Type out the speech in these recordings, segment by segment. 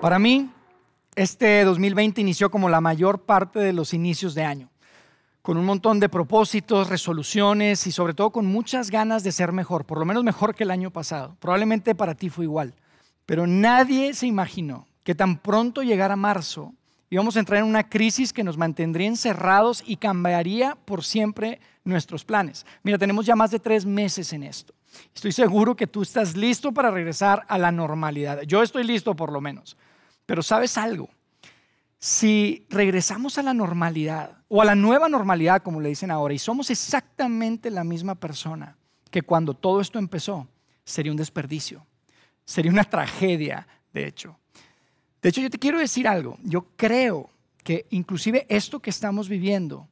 Para mí, este 2020 inició como la mayor parte de los inicios de año, con un montón de propósitos, resoluciones y sobre todo con muchas ganas de ser mejor, por lo menos mejor que el año pasado. Probablemente para ti fue igual, pero nadie se imaginó que tan pronto llegara marzo íbamos a entrar en una crisis que nos mantendría encerrados y cambiaría por siempre nuestros planes. Mira, tenemos ya más de tres meses en esto. Estoy seguro que tú estás listo para regresar a la normalidad. Yo estoy listo por lo menos. Pero sabes algo, si regresamos a la normalidad o a la nueva normalidad, como le dicen ahora, y somos exactamente la misma persona que cuando todo esto empezó, sería un desperdicio, sería una tragedia, de hecho. De hecho, yo te quiero decir algo, yo creo que inclusive esto que estamos viviendo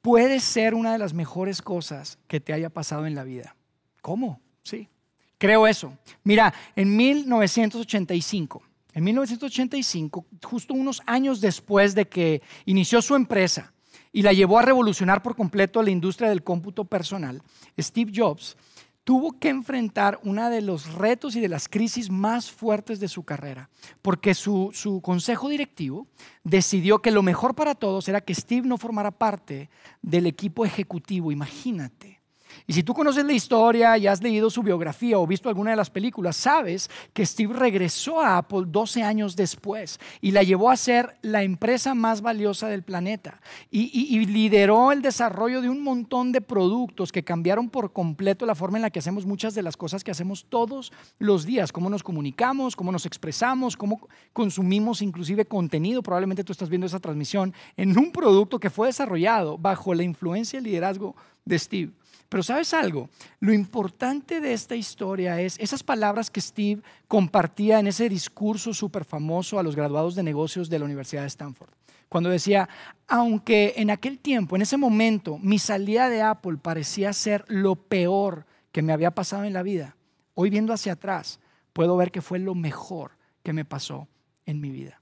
puede ser una de las mejores cosas que te haya pasado en la vida. ¿Cómo? Sí, creo eso. Mira, en 1985, en 1985, justo unos años después de que inició su empresa y la llevó a revolucionar por completo la industria del cómputo personal, Steve Jobs tuvo que enfrentar uno de los retos y de las crisis más fuertes de su carrera, porque su, su, consejo directivo decidió que lo mejor para todos era que Steve no formara parte del equipo ejecutivo, imagínate. Y si tú conoces la historia y has leído su biografía o visto alguna de las películas, sabes que Steve regresó a Apple 12 años después y la llevó a ser la empresa más valiosa del planeta. Y, lideró el desarrollo de un montón de productos que cambiaron por completo la forma en la que hacemos muchas de las cosas que hacemos todos los días, cómo nos comunicamos, cómo nos expresamos, cómo consumimos inclusive contenido. Probablemente tú estás viendo esa transmisión en un producto que fue desarrollado bajo la influencia y el liderazgo de Steve. Pero sabes algo, lo importante de esta historia es esas palabras que Steve compartía en ese discurso súper famoso a los graduados de negocios de la Universidad de Stanford, cuando decía, aunque en aquel tiempo, en ese momento, mi salida de Apple parecía ser lo peor que me había pasado en la vida, hoy viendo hacia atrás, puedo ver que fue lo mejor que me pasó en mi vida.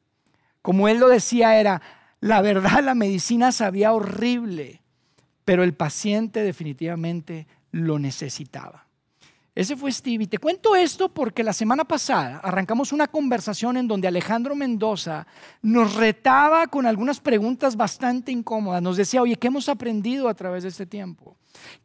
Como él lo decía, era, la verdad, la medicina sabía horrible pero el paciente definitivamente lo necesitaba. Ese fue Steve. Y te cuento esto porque la semana pasada arrancamos una conversación en donde Alejandro Mendoza nos retaba con algunas preguntas bastante incómodas. Nos decía, oye, ¿qué hemos aprendido a través de este tiempo?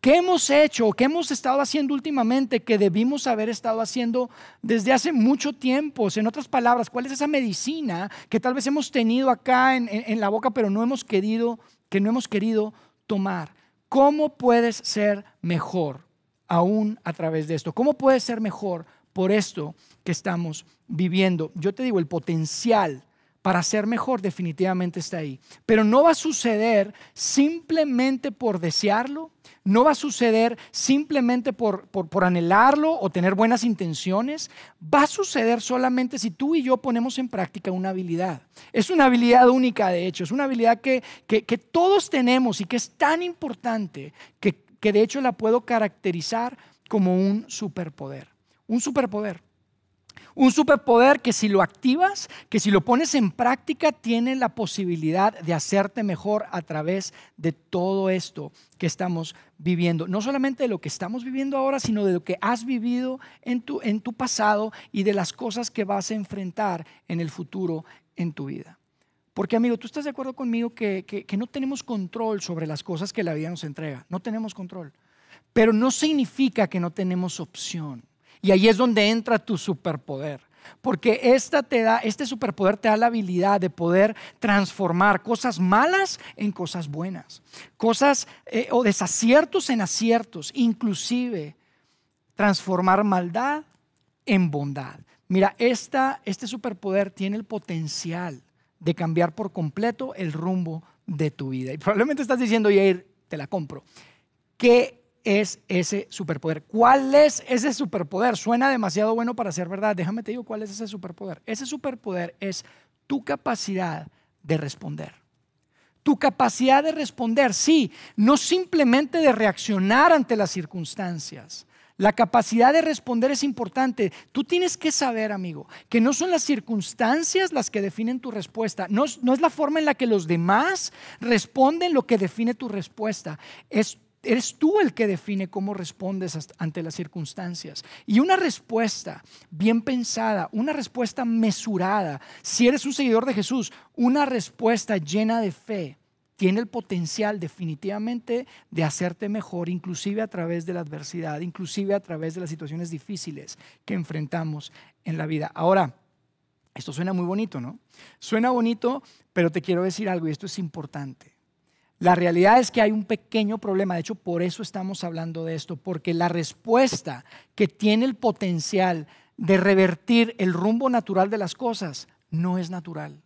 ¿Qué hemos hecho? ¿Qué hemos estado haciendo últimamente que debimos haber estado haciendo desde hace mucho tiempo? En otras palabras, ¿cuál es esa medicina que tal vez hemos tenido acá en, en la boca pero no hemos querido, que no hemos querido tomar. ¿Cómo puedes ser mejor aún a través de esto? ¿Cómo puedes ser mejor por esto que estamos viviendo? Yo te digo, el potencial para ser mejor definitivamente está ahí. Pero no va a suceder simplemente por desearlo, no va a suceder simplemente por, por, anhelarlo o tener buenas intenciones, va a suceder solamente si tú y yo ponemos en práctica una habilidad. Es una habilidad única, de hecho, es una habilidad que, todos tenemos y que es tan importante que, que de hecho la puedo caracterizar como un superpoder. Un superpoder. Un superpoder que si lo activas, que si lo pones en práctica, tiene la posibilidad de hacerte mejor a través de todo esto que estamos viviendo. No solamente de lo que estamos viviendo ahora, sino de lo que has vivido en tu, en tu pasado y de las cosas que vas a enfrentar en el futuro en tu vida. Porque amigo, tú estás de acuerdo conmigo que, que no tenemos control sobre las cosas que la vida nos entrega. No tenemos control. Pero no significa que no tenemos opción. Y ahí es donde entra tu superpoder. Porque esta te da, este superpoder te da la habilidad de poder transformar cosas malas en cosas buenas, cosas eh, o desaciertos en aciertos, inclusive transformar maldad en bondad. Mira, esta, este superpoder tiene el potencial de cambiar por completo el rumbo de tu vida. Y probablemente estás diciendo, Jair, te la compro. que es ese superpoder? ¿Cuál es ese superpoder? Suena demasiado bueno para ser verdad. Déjame te digo cuál es ese superpoder. Ese superpoder es tu capacidad de responder. Tu capacidad de responder, sí, no simplemente de reaccionar ante las circunstancias. La capacidad de responder es importante. Tú tienes que saber, amigo, que no son las circunstancias las que definen tu respuesta. No, es la forma en la que los demás responden lo que define tu respuesta. Es Eres tú el que define cómo respondes ante las circunstancias. Y una respuesta bien pensada, una respuesta mesurada, si eres un seguidor de Jesús, una respuesta llena de fe, tiene el potencial definitivamente de hacerte mejor, inclusive a través de la adversidad, inclusive a través de las situaciones difíciles que enfrentamos en la vida. Ahora, esto suena muy bonito, ¿no? Suena bonito, pero te quiero decir algo y esto es importante. La realidad es que hay un pequeño problema, de hecho por eso estamos hablando de esto, porque la respuesta que tiene el potencial de revertir el rumbo natural de las cosas no es natural.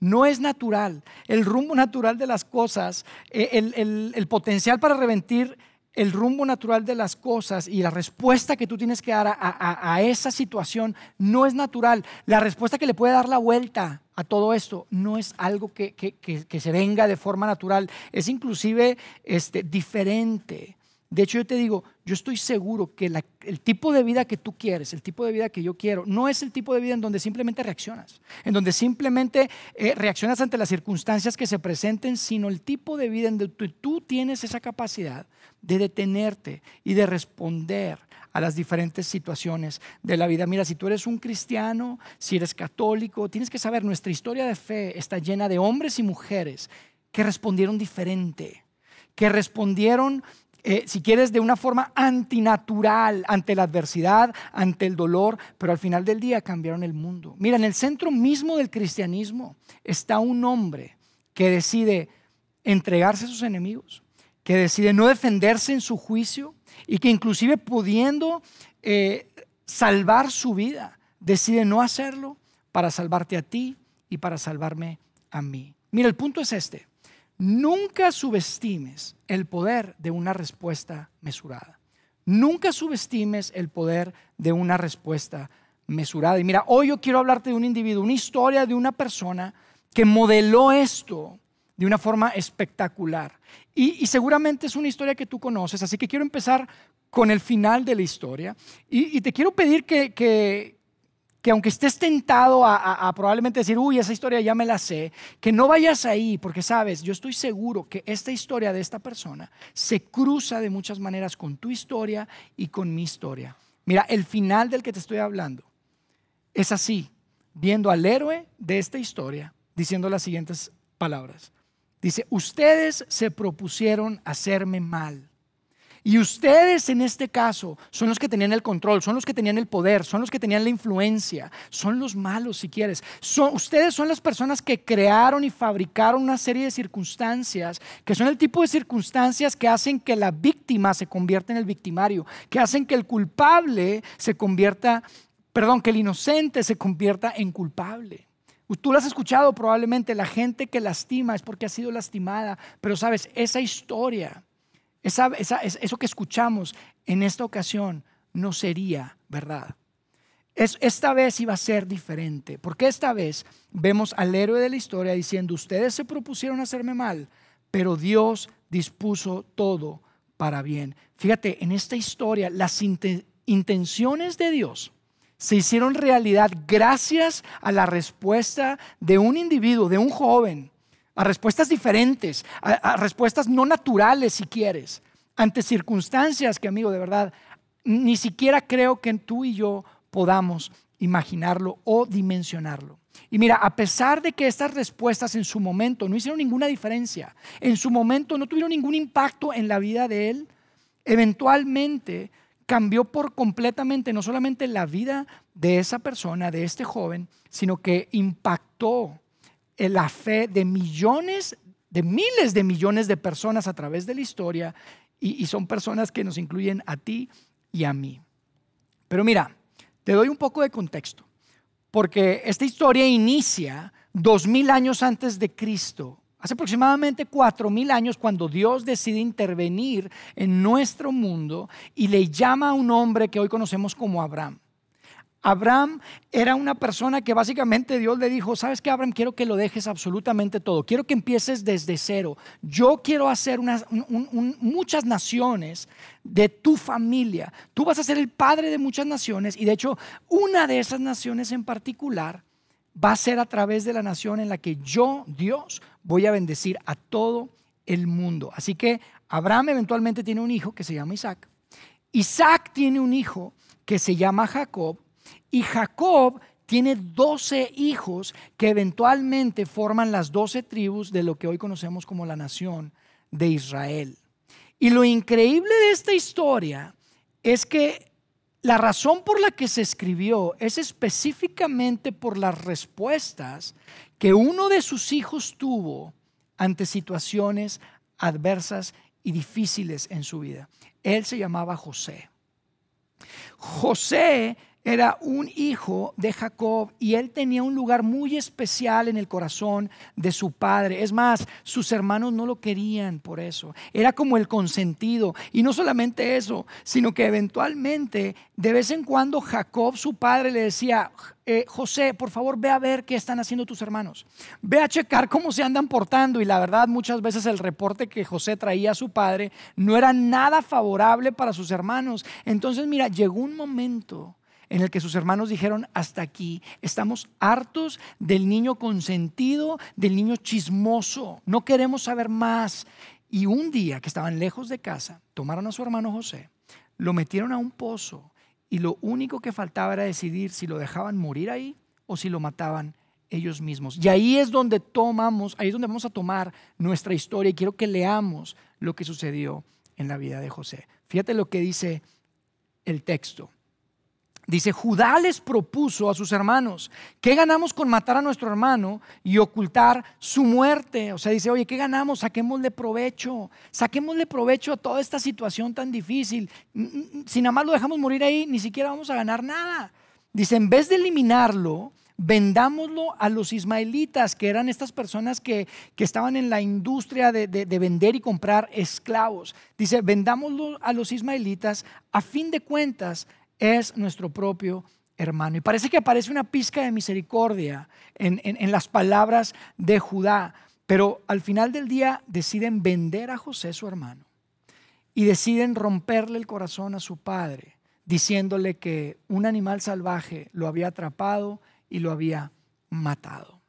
No es natural. El rumbo natural de las cosas, eh, el, potencial para revertir el rumbo natural de las cosas y la respuesta que tú tienes que dar a, esa situación no es natural. La respuesta que le puede dar la vuelta a todo esto no es algo que, se venga de forma natural, es inclusive este, diferente. De hecho, yo te digo, yo estoy seguro que el tipo de vida que tú quieres, el tipo de vida que yo quiero, no es el tipo de vida en donde simplemente reaccionas, en donde simplemente eh, reaccionas ante las circunstancias que se presenten, sino el tipo de vida en donde tú, tú tienes esa capacidad de detenerte y de responder a las diferentes situaciones de la vida. Mira, si tú eres un cristiano, si eres católico, tienes que saber, nuestra historia de fe está llena de hombres y mujeres que respondieron diferente, que respondieron eh, si quieres, de una forma antinatural ante la adversidad, ante el dolor, pero al final del día cambiaron el mundo. Mira, en el centro mismo del cristianismo está un hombre que decide entregarse a sus enemigos, que decide no defenderse en su juicio y que inclusive pudiendo eh, salvar su vida, decide no hacerlo para salvarte a ti y para salvarme a mí. Mira, el punto es este. Nunca subestimes el poder de una respuesta mesurada. Nunca subestimes el poder de una respuesta mesurada. Y mira, hoy yo quiero hablarte de un individuo, una historia de una persona que modeló esto de una forma espectacular. Y, seguramente es una historia que tú conoces, así que quiero empezar con el final de la historia. Y, te quiero pedir que, que aunque estés tentado a, probablemente decir, uy, esa historia ya me la sé, que no vayas ahí, porque sabes, yo estoy seguro que esta historia de esta persona se cruza de muchas maneras con tu historia y con mi historia. Mira, el final del que te estoy hablando es así, viendo al héroe de esta historia, diciendo las siguientes palabras. Dice, ustedes se propusieron hacerme mal y ustedes en este caso son los que tenían el control, son los que tenían el poder, son los que tenían la influencia, son los malos si quieres. ustedes son las personas que crearon y fabricaron una serie de circunstancias, que son el tipo de circunstancias que hacen que la víctima se convierta en el victimario, que hacen que el culpable se convierta, perdón, que el inocente se convierta en culpable. Tú lo has escuchado probablemente, la gente que lastima es porque ha sido lastimada, pero sabes, esa historia eso que escuchamos en esta ocasión no sería verdad. Es, esta vez iba a ser diferente, porque esta vez vemos al héroe de la historia diciendo, ustedes se propusieron hacerme mal, pero Dios dispuso todo para bien. Fíjate, en esta historia las intenciones de Dios se hicieron realidad gracias a la respuesta de un individuo, de un joven, a respuestas diferentes, a, respuestas no naturales si quieres, ante circunstancias que, amigo, de verdad, ni siquiera creo que tú y yo podamos imaginarlo o dimensionarlo. Y mira, a pesar de que estas respuestas en su momento no hicieron ninguna diferencia, en su momento no tuvieron ningún impacto en la vida de él, eventualmente cambió por completamente no solamente la vida de esa persona, de este joven, sino que impactó eh, la fe de millones, de miles de millones de personas a través de la historia y, son personas que nos incluyen a ti y a mí. Pero mira, te doy un poco de contexto, porque esta historia inicia dos mil años antes de Cristo, Hace aproximadamente 4.000 años cuando Dios decide intervenir en nuestro mundo y le llama a un hombre que hoy conocemos como Abraham. Abraham era una persona que básicamente Dios le dijo, sabes que Abraham, quiero que lo dejes absolutamente todo, quiero que empieces desde cero. Yo quiero hacer muchas naciones de tu familia. Tú vas a ser el padre de muchas naciones y de hecho una de esas naciones en particular va a ser a través de la nación en la que yo, Dios, voy a bendecir a todo el mundo. Así que Abraham eventualmente tiene un hijo que se llama Isaac. Isaac tiene un hijo que se llama Jacob y Jacob tiene 12 hijos que eventualmente forman las 12 tribus de lo que hoy conocemos como la nación de Israel. Y lo increíble de esta historia es que la razón por la que se escribió es específicamente por las respuestas que uno de sus hijos tuvo ante situaciones adversas y difíciles en su vida. Él se llamaba José. José era un hijo de Jacob y él tenía un lugar muy especial en el corazón de su padre. Es más, sus hermanos no lo querían por eso. Era como el consentido. Y no solamente eso, sino que eventualmente, de vez en cuando, Jacob, su padre, le decía, eh, José, por favor, ve a ver qué están haciendo tus hermanos. Ve a checar cómo se andan portando. Y la verdad, muchas veces el reporte que José traía a su padre no era nada favorable para sus hermanos. Entonces, mira, llegó un momento en el que sus hermanos dijeron, hasta aquí, estamos hartos del niño consentido, del niño chismoso, no queremos saber más. Y un día que estaban lejos de casa, tomaron a su hermano José, lo metieron a un pozo y lo único que faltaba era decidir si lo dejaban morir ahí o si lo mataban ellos mismos. Y ahí es donde tomamos, ahí es donde vamos a tomar nuestra historia y quiero que leamos lo que sucedió en la vida de José. Fíjate lo que dice el texto. Dice, Judá les propuso a sus hermanos, ¿qué ganamos con matar a nuestro hermano y ocultar su muerte? O sea, dice, oye, ¿qué ganamos? Saquémosle provecho, saquémosle provecho a toda esta situación tan difícil. Si nada más lo dejamos morir ahí, ni siquiera vamos a ganar nada. Dice, en vez de eliminarlo, vendámoslo a los ismaelitas, que eran estas personas que, estaban en la industria de, de, vender y comprar esclavos. Dice, vendámoslo a los ismaelitas, a fin de cuentas, es nuestro propio hermano. Y parece que aparece una pizca de misericordia en, las palabras de Judá, pero al final del día deciden vender a José su hermano y deciden romperle el corazón a su padre, diciéndole que un animal salvaje lo había atrapado y lo había matado.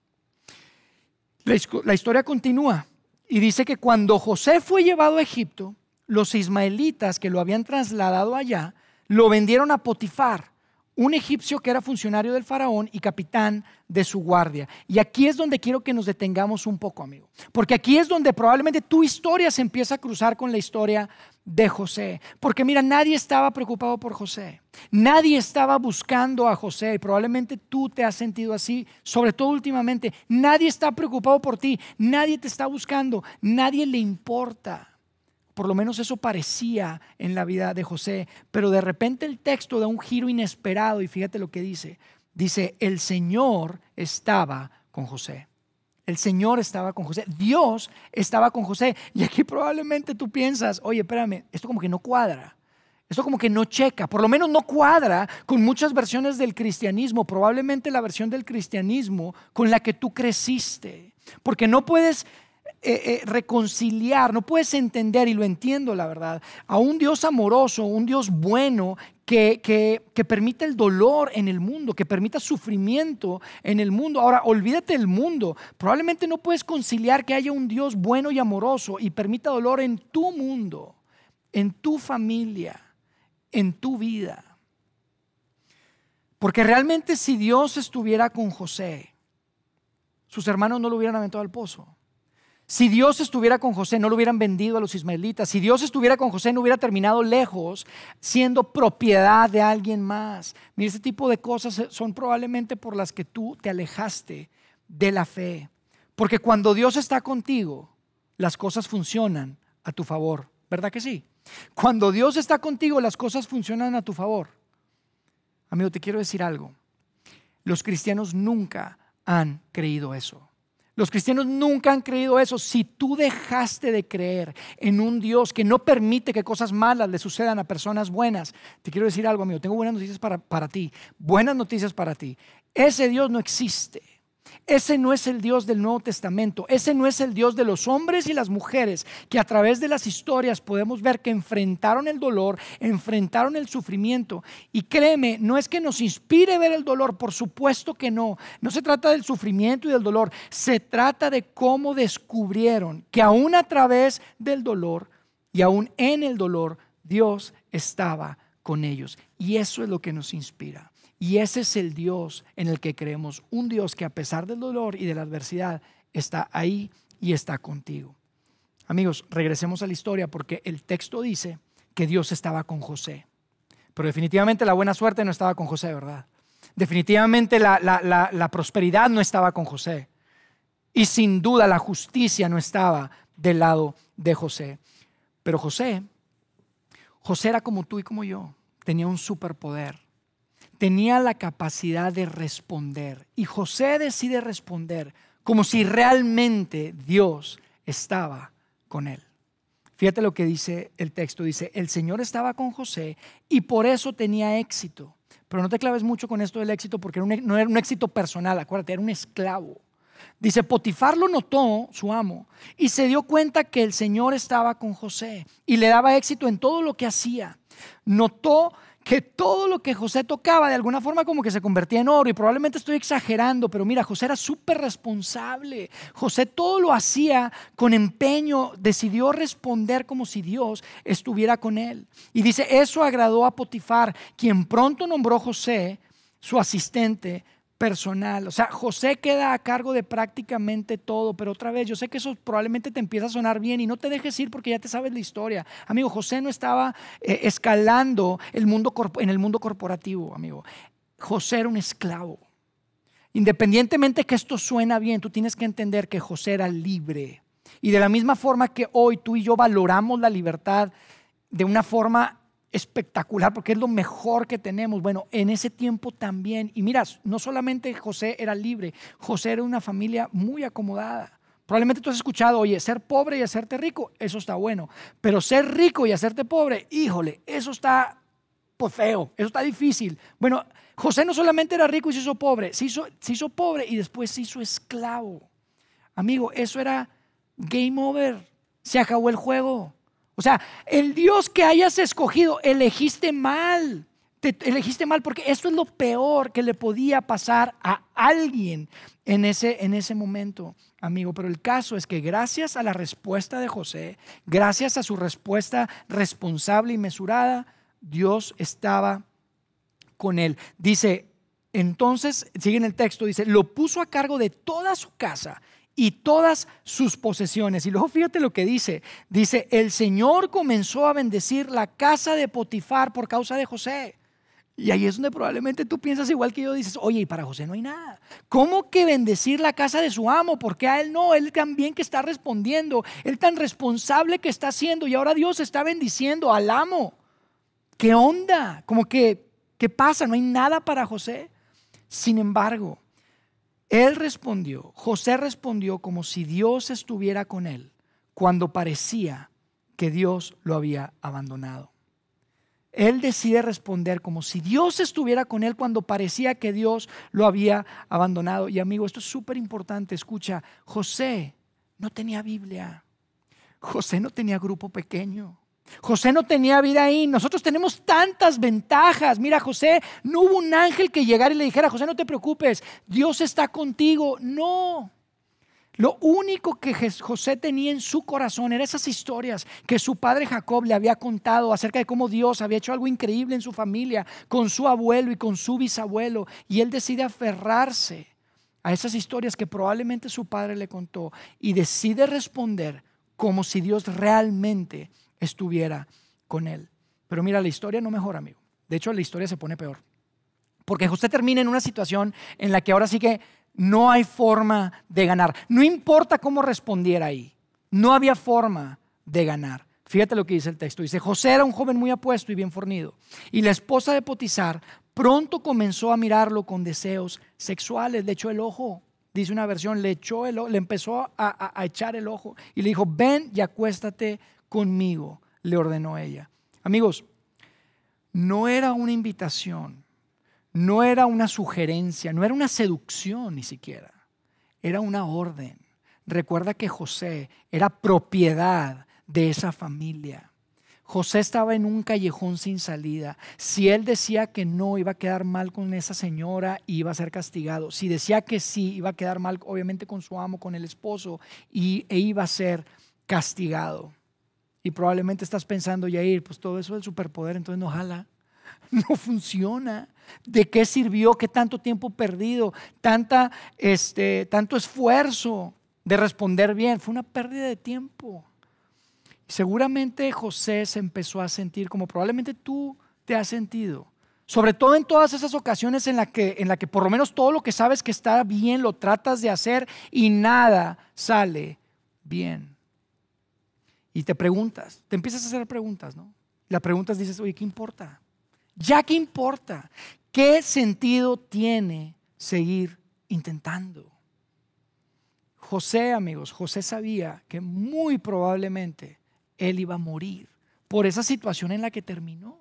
la historia continúa y dice que cuando José fue llevado a Egipto, los ismaelitas que lo habían trasladado allá lo vendieron a Potifar, un egipcio que era funcionario del faraón y capitán de su guardia. Y aquí es donde quiero que nos detengamos un poco, amigo, porque aquí es donde probablemente tu historia se empieza a cruzar con la historia de José. Porque mira, nadie estaba preocupado por José, nadie estaba buscando a José, y probablemente tú te has sentido así, sobre todo últimamente, nadie está preocupado por ti, nadie te está buscando, nadie le importa. Por lo menos eso parecía en la vida de José, pero de repente el texto da un giro inesperado y fíjate lo que dice. Dice, el Señor estaba con José. El Señor estaba con José. Dios estaba con José. Y aquí probablemente tú piensas, oye, espérame, esto como que no cuadra. Esto como que no checa, por lo menos no cuadra con muchas versiones del cristianismo, probablemente la versión del cristianismo con la que tú creciste. Porque no puedes eh, eh, reconciliar, no puedes entender, y lo entiendo la verdad, a un Dios amoroso, un Dios bueno que, que, que, permita el dolor en el mundo, que permita sufrimiento en el mundo. Ahora, olvídate del mundo. Probablemente no puedes conciliar que haya un Dios bueno y amoroso y permita dolor en tu mundo, en tu familia, en tu vida. Porque realmente si Dios estuviera con José, sus hermanos no lo hubieran aventado al pozo. Si Dios estuviera con José, no lo hubieran vendido a los ismaelitas. Si Dios estuviera con José, no hubiera terminado lejos siendo propiedad de alguien más. Mira, este tipo de cosas son probablemente por las que tú te alejaste de la fe. Porque cuando Dios está contigo, las cosas funcionan a tu favor. ¿Verdad que sí? Cuando Dios está contigo, las cosas funcionan a tu favor. Amigo, te quiero decir algo. Los cristianos nunca han creído eso. Los cristianos nunca han creído eso. Si tú dejaste de creer en un Dios que no permite que cosas malas le sucedan a personas buenas, te quiero decir algo, amigo, tengo buenas noticias para, para ti. Buenas noticias para ti. Ese Dios no existe. Ese no es el Dios del Nuevo Testamento, ese no es el Dios de los hombres y las mujeres que a través de las historias podemos ver que enfrentaron el dolor, enfrentaron el sufrimiento. Y créeme, no es que nos inspire ver el dolor, por supuesto que no. No se trata del sufrimiento y del dolor, se trata de cómo descubrieron que aún a través del dolor y aún en el dolor, Dios estaba con ellos. Y eso es lo que nos inspira. Y ese es el Dios en el que creemos, un Dios que a pesar del dolor y de la adversidad está ahí y está contigo. Amigos, regresemos a la historia porque el texto dice que Dios estaba con José. Pero definitivamente la buena suerte no estaba con José, ¿verdad? Definitivamente la, prosperidad no estaba con José. Y sin duda la justicia no estaba del lado de José. Pero José, José era como tú y como yo. Tenía un superpoder tenía la capacidad de responder. Y José decide responder como si realmente Dios estaba con él. Fíjate lo que dice el texto. Dice, el Señor estaba con José y por eso tenía éxito. Pero no te claves mucho con esto del éxito porque e, no era un éxito personal, acuérdate, era un esclavo. Dice, Potifar lo notó, su amo, y se dio cuenta que el Señor estaba con José y le daba éxito en todo lo que hacía. Notó que todo lo que José tocaba de alguna forma como que se convertía en oro. Y probablemente estoy exagerando, pero mira, José era súper responsable. José todo lo hacía con empeño, decidió responder como si Dios estuviera con él. Y dice, eso agradó a Potifar, quien pronto nombró a José su asistente personal. O sea, José queda a cargo de prácticamente todo, pero otra vez, yo sé que eso probablemente te empieza a sonar bien y no te dejes ir porque ya te sabes la historia. Amigo, José no estaba eh, escalando el mundo en el mundo corporativo, amigo. José era un esclavo. Independientemente que esto suena bien, tú tienes que entender que José era libre. Y de la misma forma que hoy tú y yo valoramos la libertad de una forma espectacular porque es lo mejor que tenemos. Bueno, en ese tiempo también. Y miras, no solamente José era libre, José era una familia muy acomodada. Probablemente tú has escuchado, oye, ser pobre y hacerte rico, eso está bueno. Pero ser rico y hacerte pobre, híjole, eso está pues, feo, eso está difícil. Bueno, José no solamente era rico y se hizo pobre, se hizo, se hizo pobre y después se hizo esclavo. Amigo, eso era game over. Se acabó el juego. O sea, el Dios que hayas escogido, elegiste mal. Te elegiste mal porque esto es lo peor que le podía pasar a alguien en ese, en ese momento, amigo. Pero el caso es que gracias a la respuesta de José, gracias a su respuesta responsable y mesurada, Dios estaba con él. Dice, entonces, sigue en el texto, dice, lo puso a cargo de toda su casa y todas sus posesiones. Y luego fíjate lo que dice. Dice, el Señor comenzó a bendecir la casa de Potifar por causa de José. Y ahí es donde probablemente tú piensas igual que yo, dices, oye, y para José no hay nada. ¿Cómo que bendecir la casa de su amo? Porque a él no, él también que está respondiendo, él tan responsable que está haciendo y ahora Dios está bendiciendo al amo. ¿Qué onda? Como que, ¿qué pasa? No hay nada para José. Sin embargo, él respondió, José respondió como si Dios estuviera con él cuando parecía que Dios lo había abandonado. Él decide responder como si Dios estuviera con él cuando parecía que Dios lo había abandonado. Y amigo, esto es súper importante. Escucha, José no tenía Biblia. José no tenía grupo pequeño. José no tenía vida ahí. Nosotros tenemos tantas ventajas. Mira, José, no hubo un ángel que llegara y le dijera, José, no te preocupes, Dios está contigo. No. Lo único que José tenía en su corazón eran esas historias que su padre Jacob le había contado acerca de cómo Dios había hecho algo increíble en su familia, con su abuelo y con su bisabuelo. Y él decide aferrarse a esas historias que probablemente su padre le contó y decide responder como si Dios realmente estuviera con él. Pero mira, la historia no mejora, amigo. De hecho, la historia se pone peor. Porque José termina en una situación en la que ahora sí que no hay forma de ganar. No importa cómo respondiera ahí, no había forma de ganar. Fíjate lo que dice el texto. Dice, José era un joven muy apuesto y bien fornido. Y la esposa de Potizar pronto comenzó a mirarlo con deseos sexuales. Le echó el ojo, dice una versión, le, echó el, ojo le empezó a, a echar el ojo. Y le dijo, ven y acuéstate conmigo, le ordenó ella. Amigos, no era una invitación, no era una sugerencia, no era una seducción ni siquiera, era una orden. Recuerda que José era propiedad de esa familia. José estaba en un callejón sin salida. Si él decía que no, iba a quedar mal con esa señora, iba a ser castigado. Si decía que sí, iba a quedar mal, obviamente, con su amo, con el esposo, y, e iba a ser castigado. Y probablemente estás pensando, ir, pues todo eso del superpoder, entonces no no funciona. ¿De qué sirvió? ¿Qué tanto tiempo perdido? Tanta, este, tanto esfuerzo de responder bien. Fue una pérdida de tiempo. Seguramente José se empezó a sentir como probablemente tú te has sentido. Sobre todo en todas esas ocasiones en las que, en la que por lo menos todo lo que sabes que está bien lo tratas de hacer y nada sale bien. Y te preguntas, te empiezas a hacer preguntas, ¿no? Las preguntas dices, oye, ¿qué importa? Ya que importa, ¿qué sentido tiene seguir intentando? José, amigos, José sabía que muy probablemente él iba a morir por esa situación en la que terminó.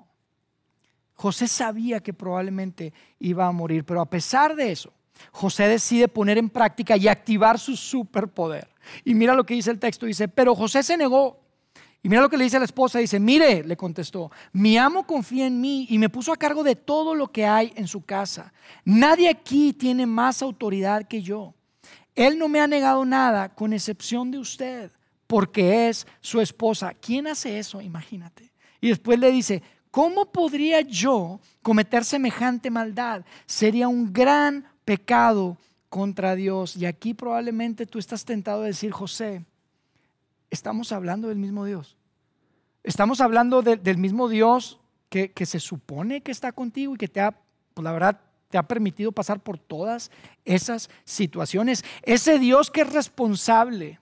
José sabía que probablemente iba a morir, pero a pesar de eso, José decide poner en práctica y activar su superpoder. Y mira lo que dice el texto, dice, pero José se negó y mira lo que le dice a la esposa, dice, mire, le contestó, mi amo confía en mí y me puso a cargo de todo lo que hay en su casa. Nadie aquí tiene más autoridad que yo. Él no me ha negado nada, con excepción de usted, porque es su esposa. ¿Quién hace eso? Imagínate. Y después le dice, ¿cómo podría yo cometer semejante maldad? Sería un gran pecado contra Dios. Y aquí probablemente tú estás tentado a decir, José, estamos hablando del mismo Dios. Estamos hablando del mismo Dios que, se supone que está contigo y que te ha, pues, la verdad, te ha permitido pasar por todas esas situaciones. Ese Dios que es responsable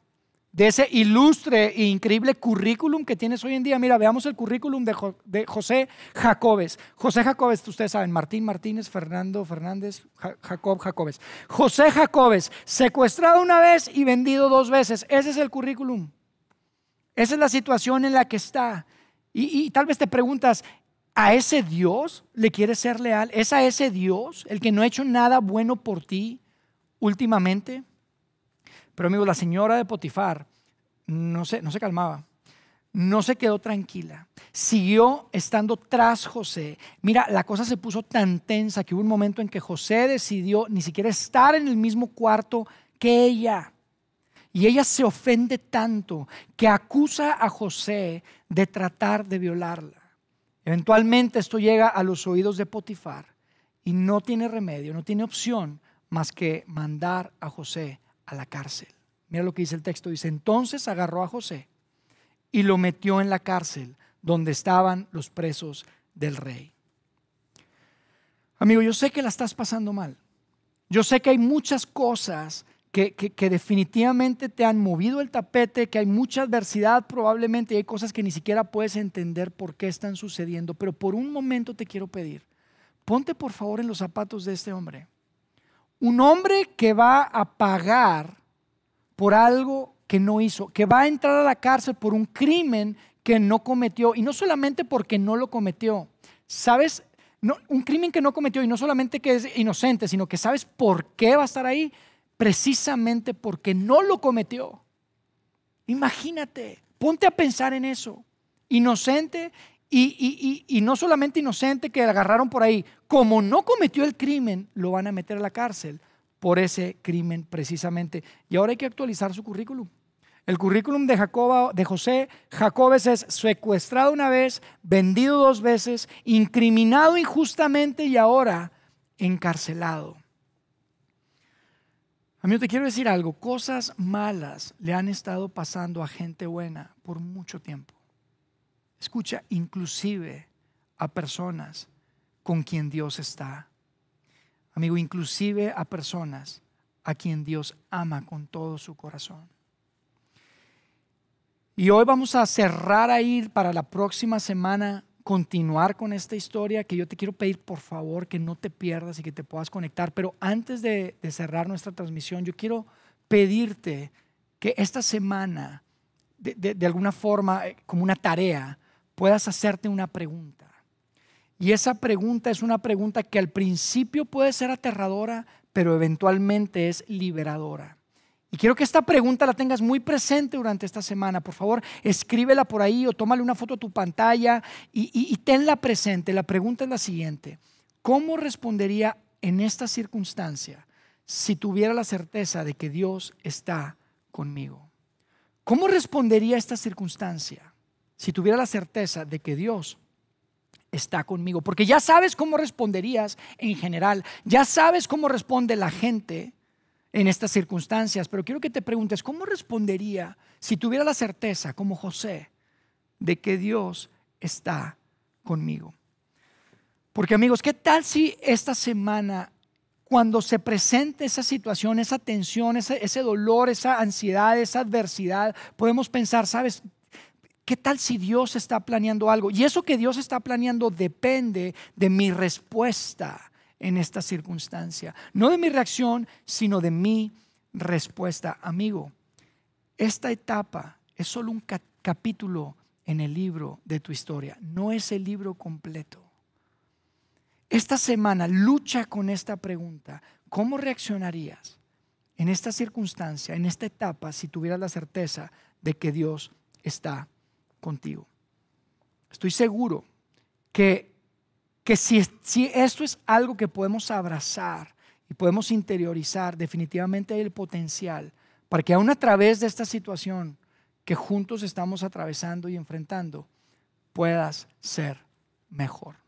de ese ilustre e increíble currículum que tienes hoy en día. Mira, veamos el currículum de, José Jacobes. José Jacobes, ustedes saben, Martín Martínez, Fernando Fernández, Jacob Jacobes. José Jacobes, secuestrado una vez y vendido dos veces. Ese es el currículum esa es la situación en la que está. Y, tal vez te preguntas, ¿a ese Dios le quieres ser leal? ¿Es a ese Dios el que no ha hecho nada bueno por ti últimamente? Pero amigo, la señora de Potifar no se, no se calmaba, no se quedó tranquila, siguió estando tras José. Mira, la cosa se puso tan tensa que hubo un momento en que José decidió ni siquiera estar en el mismo cuarto que ella. Y ella se ofende tanto que acusa a José de tratar de violarla. Eventualmente esto llega a los oídos de Potifar y no tiene remedio, no tiene opción más que mandar a José a la cárcel. Mira lo que dice el texto. Dice, entonces agarró a José y lo metió en la cárcel donde estaban los presos del rey. Amigo, yo sé que la estás pasando mal. Yo sé que hay muchas cosas que, definitivamente te han movido el tapete, que hay mucha adversidad probablemente y hay cosas que ni siquiera puedes entender por qué están sucediendo. Pero por un momento te quiero pedir, ponte por favor en los zapatos de este hombre. Un hombre que va a pagar por algo que no hizo, que va a entrar a la cárcel por un crimen que no cometió, y no solamente porque no lo cometió. ¿Sabes? un crimen que no cometió, y no solamente que es inocente, sino que sabes por qué va a estar ahí precisamente porque no lo cometió. Imagínate, ponte a pensar en eso. Inocente y, no solamente inocente que agarraron por ahí. Como no cometió el crimen, lo van a meter a la cárcel por ese crimen precisamente. Y ahora hay que actualizar su currículum. El currículum de, de José Jacobes es secuestrado una vez, vendido dos veces, incriminado injustamente y ahora encarcelado. Amigo, te quiero decir algo. Cosas malas le han estado pasando a gente buena por mucho tiempo. Escucha, inclusive a personas con quien Dios está. Amigo, inclusive a personas a quien Dios ama con todo su corazón. Y hoy vamos a cerrar ahí para la próxima semana continuar con esta historia que yo te quiero pedir por favor que no te pierdas y que te puedas conectar. Pero antes de, cerrar nuestra transmisión, yo quiero pedirte que esta semana, de, alguna forma, eh, como una tarea, puedas hacerte una pregunta. Y esa pregunta es una pregunta que al principio puede ser aterradora, pero eventualmente es liberadora. Y quiero que esta pregunta la tengas muy presente durante esta semana. Por favor, escríbela por ahí o tómale una foto a tu pantalla y, tenla presente. La pregunta es la siguiente. ¿Cómo respondería en esta circunstancia si tuviera la certeza de que Dios está conmigo? ¿Cómo respondería esta circunstancia si tuviera la certeza de que Dios está conmigo? Porque ya sabes cómo responderías en general, ya sabes cómo responde la gente en estas circunstancias, pero quiero que te preguntes, ¿cómo respondería si tuviera la certeza, como José, de que Dios está conmigo? Porque amigos, ¿qué tal si esta semana, cuando se presente esa situación, esa tensión, ese, dolor, esa ansiedad, esa adversidad, podemos pensar, ¿sabes? ¿Qué tal si Dios está planeando algo? Y eso que Dios está planeando depende de mi respuesta en esta circunstancia. No de mi reacción, sino de mi respuesta. Amigo, esta etapa es solo un capítulo en el libro de tu historia, no es el libro completo. Esta semana lucha con esta pregunta. ¿Cómo reaccionarías en esta circunstancia, en esta etapa, si tuvieras la certeza de que Dios está contigo? Estoy seguro que que si, esto es algo que podemos abrazar y podemos interiorizar, definitivamente hay el potencial para que aún a través de esta situación que juntos estamos atravesando y enfrentando, puedas ser mejor.